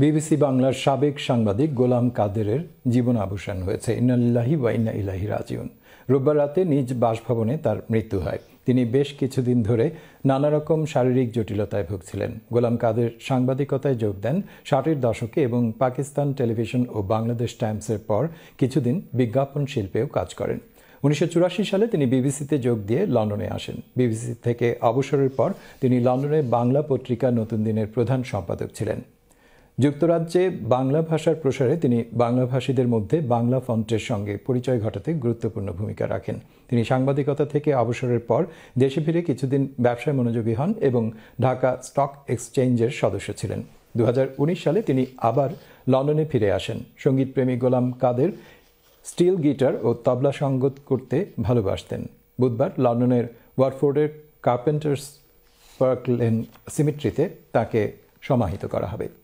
BBC বাংলার সাবেক সাংবাদিক গোলাম কাদেরের জীবন অবসান হয়েছে ইনাল্লাহি ওয়া ইন্না ইলাহি রাজিউন রোববার রাতে নিজ বাসভবনে তার মৃত্যু হয় তিনি বেশ কিছুদিন ধরে নানা রকম শারীরিক জটিলতায় ভুগছিলেন গোলাম কাদের সাংবাদিকতায় যোগ দেন ষাটের দশকে এবং পাকিস্তান টেলিভিশন ও বাংলাদেশ টাইমসের পর কিছুদিন বিজ্ঞাপন শিল্পেও কাজ করেন উনিশশো সালে তিনি বিবিসিতে যোগ দিয়ে লন্ডনে আসেন বিবিসি থেকে অবসরের পর তিনি লন্ডনে বাংলা পত্রিকা নতুন দিনের প্রধান সম্পাদক ছিলেন যুক্তরাজ্যে বাংলা ভাষার প্রসারে তিনি বাংলাভাষীদের মধ্যে বাংলা ফন্টের সঙ্গে পরিচয় ঘটাতে গুরুত্বপূর্ণ ভূমিকা রাখেন তিনি সাংবাদিকতা থেকে অবসরের পর দেশে ফিরে কিছুদিন ব্যবসায় মনোযোগী হন এবং ঢাকা স্টক এক্সচেঞ্জের সদস্য ছিলেন দু সালে তিনি আবার লন্ডনে ফিরে আসেন সঙ্গীতপ্রেমী গোলাম কাদের স্টিল গিটার ও তবলা সঙ্গত করতে ভালোবাসতেন বুধবার লন্ডনের ওয়ারফোর্ডের কার্পেন্টার্স পার্কলেন সিমিট্রিতে তাকে সমাহিত করা হবে